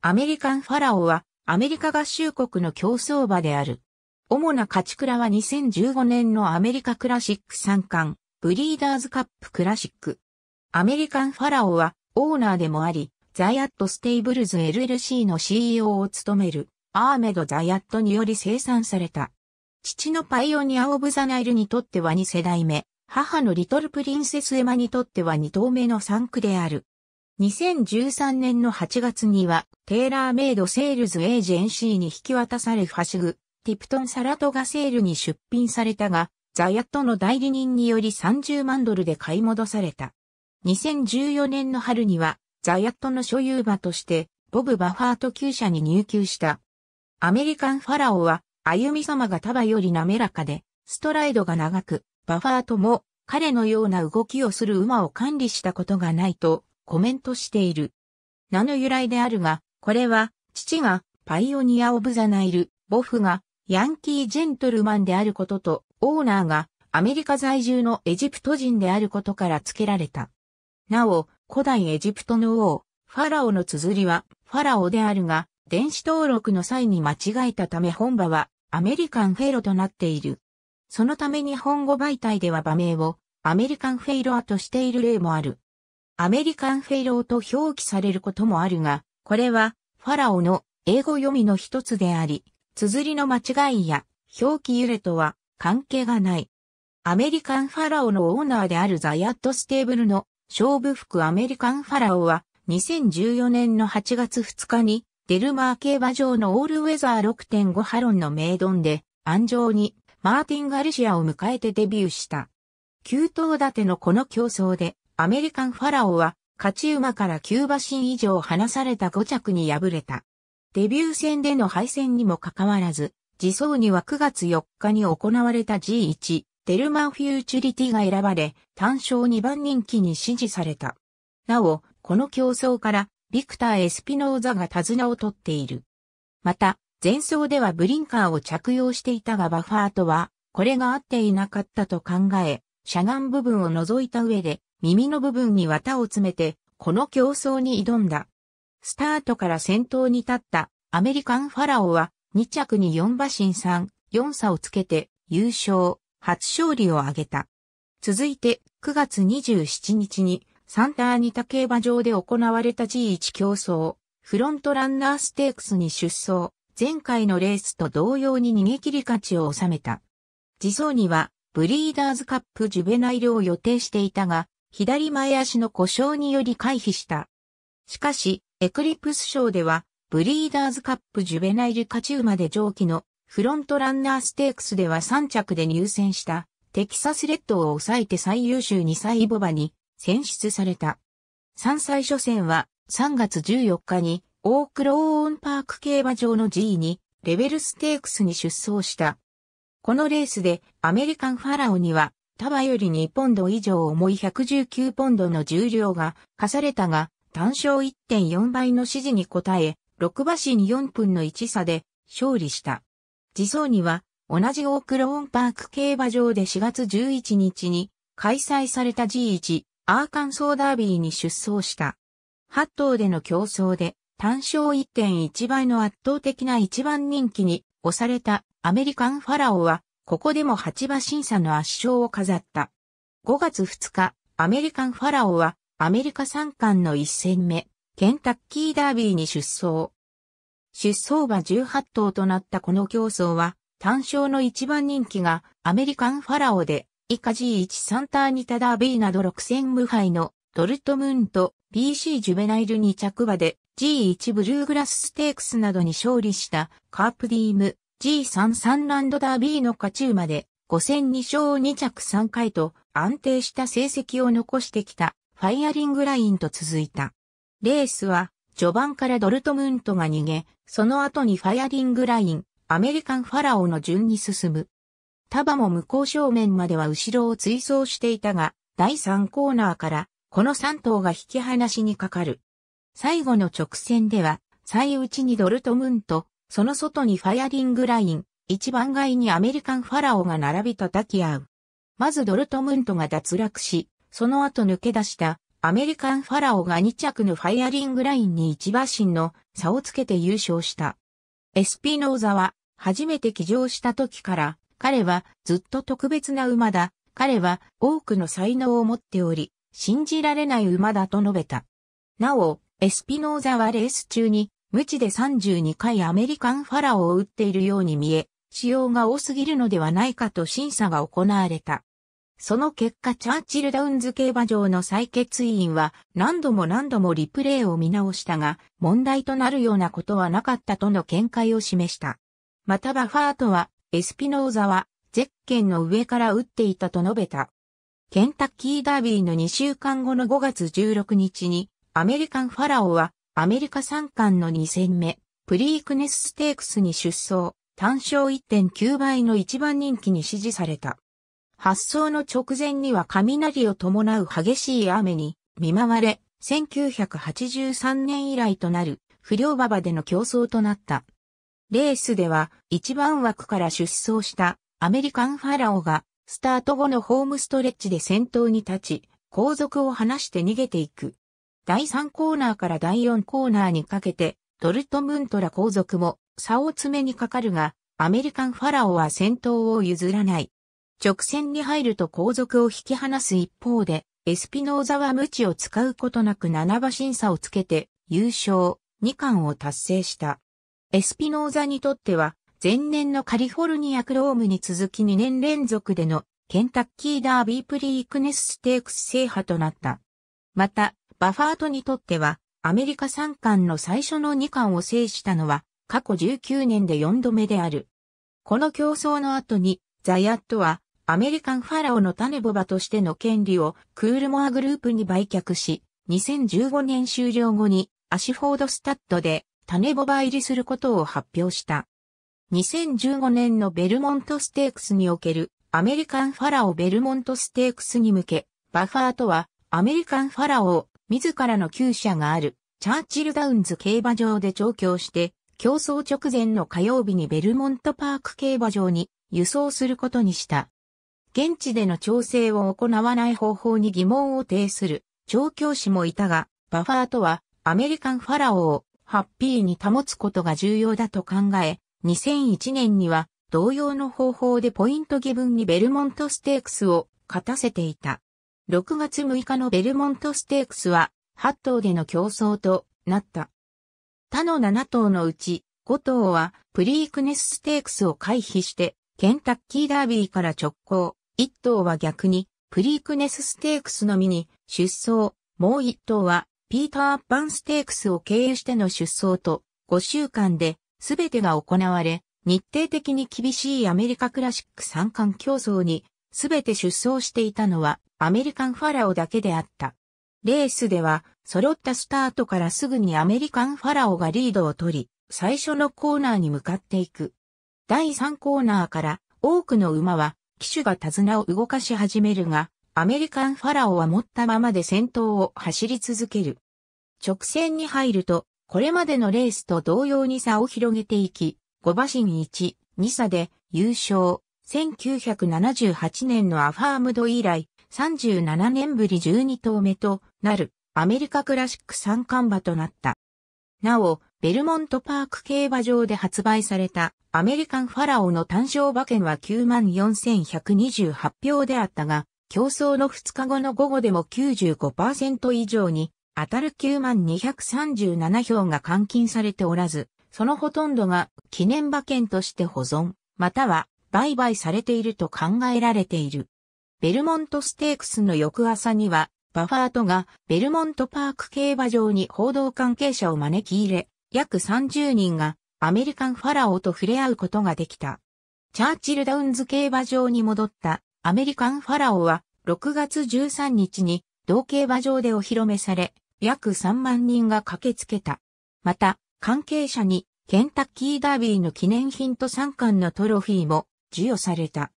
アメリカンファラオはアメリカ合衆国の競争馬である。主な勝ち倉は2015年のアメリカクラシック三冠、ブリーダーズカップクラシック。アメリカンファラオはオーナーでもあり、ザヤットステイブルズ LLC の CEO を務めるアーメド・ザヤットにより生産された。父のパイオニア・オブ・ザ・ナイルにとっては2世代目、母のリトル・プリンセス・エマにとっては2頭目の産区である。2013年の8月には、テーラーメイドセールズエージェンシーに引き渡されファシグ、ティプトンサラトガセールに出品されたが、ザヤットの代理人により30万ドルで買い戻された。2014年の春には、ザヤットの所有馬として、ボブ・バファート厩舎に入厩した。アメリカン・ファラオは、歩み様が束より滑らかで、ストライドが長く、バファートも、彼のような動きをする馬を管理したことがないと、コメントしている。名の由来であるが、これは、父がパイオニア・オブ・ザ・ナイル、ボフがヤンキー・ジェントルマンであることと、オーナーがアメリカ在住のエジプト人であることから付けられた。なお、古代エジプトの王、ファラオの綴りは、ファラオであるが、電子登録の際に間違えたため本場は、アメリカンフェイロとなっている。そのため日本語媒体では場名を、アメリカンフェイロアとしている例もある。アメリカンフェイローと表記されることもあるが、これはファラオの英語読みの一つであり、綴りの間違いや表記揺れとは関係がない。アメリカンファラオのオーナーであるザヤットステーブルの勝負服アメリカンファラオは2014年の8月2日にデルマー競馬場のオールウェザー6.5ハロンの名ドンで安城にマーティン・ガルシアを迎えてデビューした。9頭立てのこの競争でアメリカンファラオは、勝ち馬から9馬身以上離された5着に敗れた。デビュー戦での敗戦にもかかわらず、自走には9月4日に行われた G1、デルマンフューチュリティが選ばれ、単勝2番人気に支持された。なお、この競争から、ビクター・エスピノーザが手綱を取っている。また、前走ではブリンカーを着用していたがバファーとは、これが合っていなかったと考え、斜眼部分を除いた上で、耳の部分に綿を詰めて、この競争に挑んだ。スタートから先頭に立ったアメリカンファラオは2着に4馬身3、4差をつけて優勝、初勝利を挙げた。続いて9月27日にサンターニタ競馬場で行われた G1 競争、フロントランナーステークスに出走、前回のレースと同様に逃げ切り勝ちを収めた。自走にはブリーダーズカップジュベナイルを予定していたが、左前足の故障により回避した。しかし、エクリプス賞では、ブリーダーズカップジュベナイル勝ち馬で上記のフロントランナーステークスでは3着で入選したテキサスレッドを抑えて最優秀2歳ボバに選出された。3歳初戦は3月14日にオークローンパーク競馬場の G にレベルステークスに出走したこのレースでアメリカンファラオには、タバより2ポンド以上重い119ポンドの重量が課されたが、単勝1.4倍の指示に応え、6馬身4分の1差で勝利した。次走には、同じオークローンパーク競馬場で4月11日に開催された G1 アーカンソーダービーに出走した。8頭での競争で単勝1.1倍の圧倒的な一番人気に押されたアメリカンファラオは、ここでも8馬審査の圧勝を飾った。5月2日、アメリカンファラオは、アメリカ三冠の一戦目、ケンタッキーダービーに出走。出走馬18頭となったこの競争は、単勝の一番人気がアメリカンファラオで、イカ G1 サンターニタダービーなど6戦無敗のドルトムーンと、BC ジュベナイル2着馬で、G1 ブルーグラスステークスなどに勝利したカープディーム G3 サンランドダービーの勝ち馬で5戦2勝2着3回と安定した成績を残してきたファイアリングラインと続いた。レースは序盤からドルトムントが逃げ、その後にファイアリングライン、アメリカンファラオの順に進む。束も向こう正面までは後ろを追走していたが、第3コーナーからこの3頭が引き離しにかかる。最後の直線では、最内にドルトムント、その外にファイアリングライン、一番外にアメリカンファラオが並び叩き合う。まずドルトムントが脱落し、その後抜け出したアメリカンファラオが2着のファイアリングラインに一馬身の差をつけて優勝した。エスピノーザは初めて騎乗した時から彼はずっと特別な馬だ。彼は多くの才能を持っており、信じられない馬だと述べた。なお、エスピノーザはレース中に、無知で32回アメリカンファラオを打っているように見え、使用が多すぎるのではないかと審査が行われた。その結果チャーチルダウンズ競馬場の採決委員は何度も何度もリプレイを見直したが問題となるようなことはなかったとの見解を示した。またバファートはエスピノーザはゼッケンの上から打っていたと述べた。ケンタッキーダービーの2週間後の5月16日にアメリカンファラオは、アメリカ三冠の2戦目、プリークネスステークスに出走、単勝1.9倍の一番人気に支持された。発送の直前には雷を伴う激しい雨に見舞われ、1983年以来となる不良馬場での競争となった。レースでは一番枠から出走したアメリカンファラオがスタート後のホームストレッチで先頭に立ち、後続を離して逃げていく。第3コーナーから第4コーナーにかけて、ドルトムントラ皇族も差を詰めにかかるが、アメリカンファラオは先頭を譲らない。直線に入ると皇族を引き離す一方で、エスピノーザは無知を使うことなく7馬審査をつけて優勝2冠を達成した。エスピノーザにとっては前年のカリフォルニアクロームに続き2年連続でのケンタッキーダービープリークネスステークス制覇となった。またバファートにとっては、アメリカ三冠の最初の二冠を制したのは、過去19年で4度目である。この競争の後に、ザヤットは、アメリカンファラオの種ボバとしての権利をクールモアグループに売却し、2015年終了後にアシフォードスタッドで種ボバ入りすることを発表した。2015年のベルモントステークスにおけるアメリカンファラオベルモントステークスに向け、バファートはアメリカンファラオを自らの厩舎があるチャーチルダウンズ競馬場で調教して、競争直前の火曜日にベルモントパーク競馬場に輸送することにした。現地での調整を行わない方法に疑問を呈する調教師もいたが、バファーとはアメリカンファラオをハッピーに保つことが重要だと考え、2001年には同様の方法でポイント義分にベルモントステークスを勝たせていた。6月6日のベルモントステークスは8頭での競争となった。他の7頭のうち5頭はプリークネスステークスを回避してケンタッキーダービーから直行、1頭は逆にプリークネスステークスのみに出走、もう1頭はピーター・バンステークスを経由しての出走と5週間で全てが行われ、日程的に厳しいアメリカクラシック三冠競争にすべて出走していたのはアメリカンファラオだけであった。レースでは、揃ったスタートからすぐにアメリカンファラオがリードを取り、最初のコーナーに向かっていく。第3コーナーから多くの馬は騎手が手綱を動かし始めるが、アメリカンファラオは持ったままで先頭を走り続ける。直線に入ると、これまでのレースと同様に差を広げていき、5馬身1、2差で優勝、1978年のアファームド以来、37年ぶり12頭目となるアメリカクラシック三冠馬となった。なお、ベルモントパーク競馬場で発売されたアメリカンファラオの単勝馬券は94,128票であったが、競争の2日後の午後でも95%以上に当たる92,37票が換金されておらず、そのほとんどが記念馬券として保存、または売買されていると考えられている。ベルモントステークスの翌朝には、バファートがベルモントパーク競馬場に報道関係者を招き入れ、約30人がアメリカンファラオと触れ合うことができた。チャーチルダウンズ競馬場に戻ったアメリカンファラオは6月13日に同競馬場でお披露目され、約3万人が駆けつけた。また、関係者にケンタッキーダービーの記念品と3巻のトロフィーも授与された。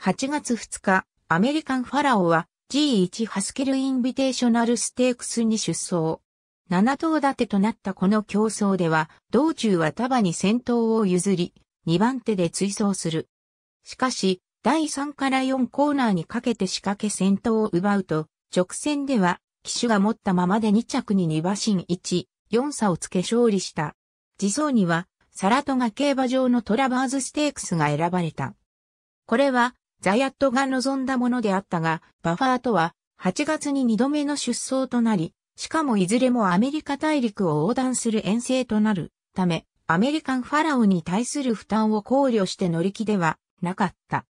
8月2日、アメリカンファラオは G1 ハスケルインビテーショナルステークスに出走。7頭立てとなったこの競争では、道中は束に先頭を譲り、2番手で追走する。しかし、第3から4コーナーにかけて仕掛け先頭を奪うと、直線では、騎手が持ったままで2着に2馬身1、4差をつけ勝利した。次走には、サラトガ競馬場のトラバーズステークスが選ばれた。これは、ザヤットが望んだものであったが、バファーとは、8月に2度目の出走となり、しかもいずれもアメリカ大陸を横断する遠征となるため、アメリカンファラオに対する負担を考慮して乗り気ではなかった。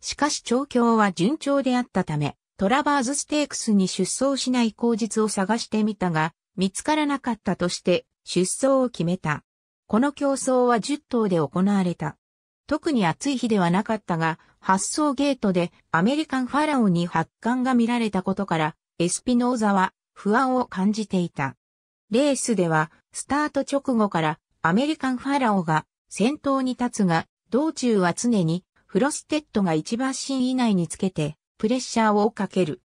しかし調教は順調であったため、トラバーズステークスに出走しない口実を探してみたが、見つからなかったとして出走を決めた。この競争は10頭で行われた。特に暑い日ではなかったが、発送ゲートでアメリカンファラオに発汗が見られたことから、エスピノーザは不安を感じていた。レースでは、スタート直後からアメリカンファラオが先頭に立つが、道中は常にフロステッドが一番身以内につけてプレッシャーをかける。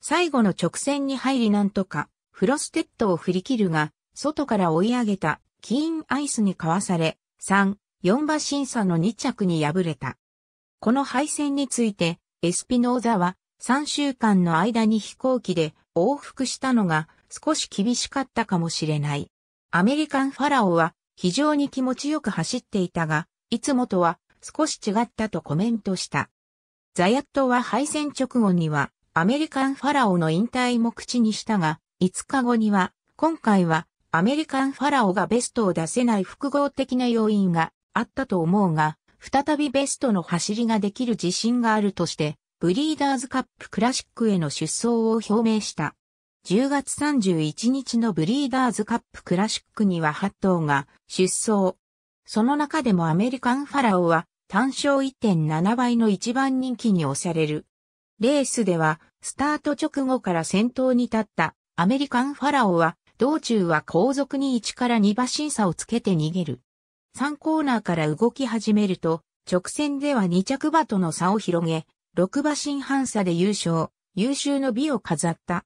最後の直線に入りなんとか、フロステッドを振り切るが、外から追い上げたキーンアイスに交わされ、3、4馬審査の2着に敗れた。この敗戦について、エスピノーザは、3週間の間に飛行機で往復したのが少し厳しかったかもしれない。アメリカンファラオは非常に気持ちよく走っていたが、いつもとは少し違ったとコメントした。ザヤットは敗戦直後にはアメリカンファラオの引退も口にしたが、5日後には今回はアメリカンファラオがベストを出せない複合的な要因があったと思うが、再びベストの走りができる自信があるとして、ブリーダーズカップクラシックへの出走を表明した。10月31日のブリーダーズカップクラシックには8頭が出走。その中でもアメリカンファラオは単勝1.7倍の一番人気に押される。レースではスタート直後から先頭に立ったアメリカンファラオは道中は後続に1から2馬身差をつけて逃げる。3コーナーから動き始めると、直線では2着馬との差を広げ、6馬身半差で優勝、優秀の美を飾った。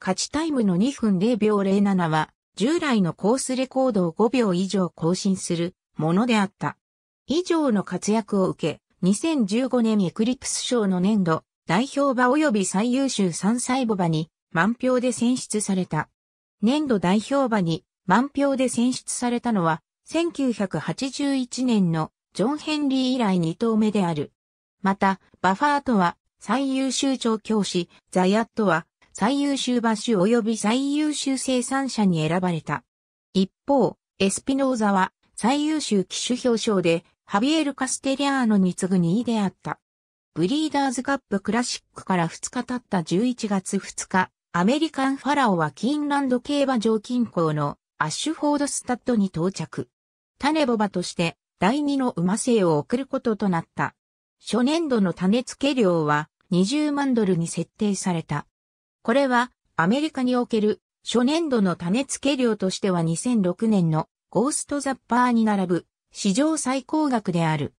勝ちタイムの2分0秒07は、従来のコースレコードを5秒以上更新するものであった。以上の活躍を受け、2015年エクリプス賞の年度、代表馬及び最優秀3歳母馬に満票で選出された。年度代表馬に満票で選出されたのは、1981年のジョン・ヘンリー以来2頭目である。また、バファートは最優秀調教師、ザヤットは最優秀馬主及び最優秀生産者に選ばれた。一方、エスピノーザは最優秀騎手表彰でハビエル・カステリアーノに次ぐ2位であった。ブリーダーズカップクラシックから2日経った11月2日、アメリカンファラオはキーンランド競馬場近郊のアッシュフォードスタッドに到着。種ボバとして第二の馬生を送ることとなった。初年度の種付け料は20万ドルに設定された。これはアメリカにおける初年度の種付け料としては2006年のゴーストザッパーに並ぶ史上最高額である。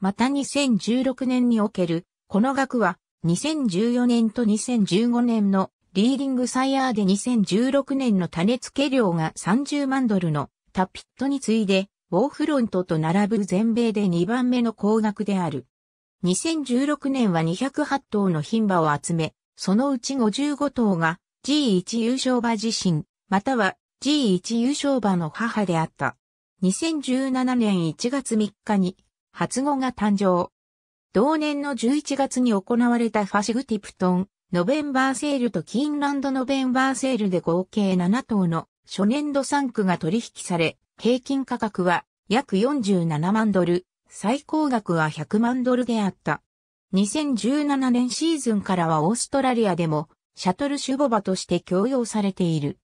また2016年におけるこの額は2014年と2015年のリーディングサイヤーで2016年の種付け量が30万ドルのタピットに次いで、ウォーフロントと並ぶ全米で2番目の高額である。2016年は208頭の牝馬を集め、そのうち55頭が G1 優勝馬自身、または G1 優勝馬の母であった。2017年1月3日に初語が誕生。同年の11月に行われたファシグティプトンノベンバーセールとキーンランドノベンバーセールで合計7頭の初年度3区が取引され、平均価格は約47万ドル、最高額は100万ドルであった。2017年シーズンからはオーストラリアでもシャトルシュボバとして供用されている。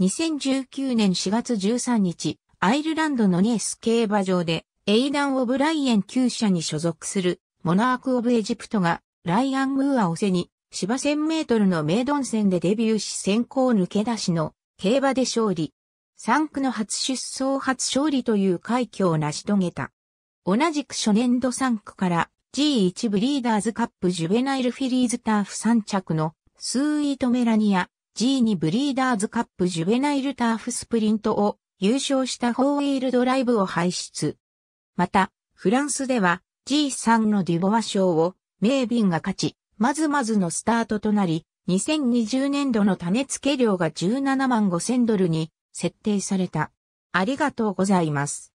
2019年4月13日、アイルランドのニエス競馬場でエイダン・オブライエン厩社に所属するモナーク・オブ・エジプトがライアン・ムーアを背に芝1000メートルの名ドン戦でデビューし先行抜け出しの競馬で勝利。3区の初出走初勝利という快挙を成し遂げた。同じく初年度3区から G1 ブリーダーズカップジュベナイルフィリーズターフ3着のスーイートメラニア G2 ブリーダーズカップジュベナイルターフスプリントを優勝したフォーウィールドライブを輩出。また、フランスでは G3 のデュボワ賞をメービンが勝ち、まずまずのスタートとなり、2020年度の種付け料が17万5千ドルに設定された。ありがとうございます。